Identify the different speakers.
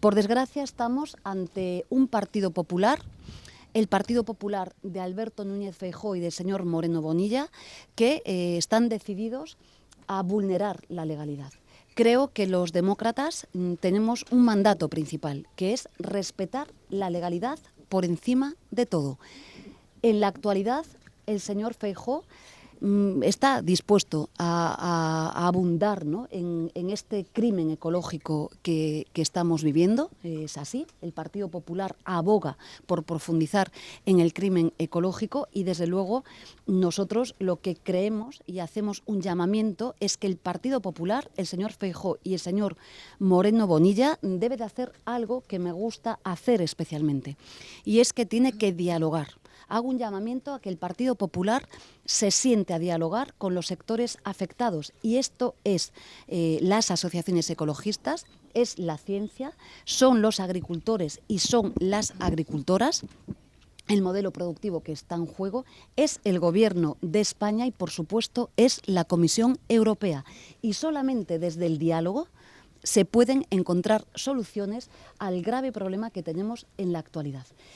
Speaker 1: Por desgracia estamos ante un Partido Popular el Partido Popular de Alberto Núñez Feijó y del señor Moreno Bonilla, que eh, están decididos a vulnerar la legalidad creo que los demócratas mm, tenemos un mandato principal, que es respetar la legalidad por encima de todo. En la actualidad, el señor Feijó Mm, está dispuesto a, abundar ¿no? en, este crimen ecológico que, estamos viviendo. Es así, el Partido Popular aboga por profundizar en el crimen ecológico y desde luego nosotros lo que creemos y hacemos un llamamiento es que el Partido Popular, el señor Feijó y el señor Moreno Bonilla debe de hacer algo que me gusta hacer especialmente y es que tiene que dialogar hago un llamamiento a que el Partido Popular se siente a dialogar con los sectores afectados y esto es eh, las asociaciones ecologistas, es la ciencia, son los agricultores y son las agricultoras el modelo productivo que está en juego es el gobierno de España y por supuesto es la Comisión Europea. Y solamente desde el diálogo se pueden encontrar soluciones al grave problema que tenemos en la actualidad.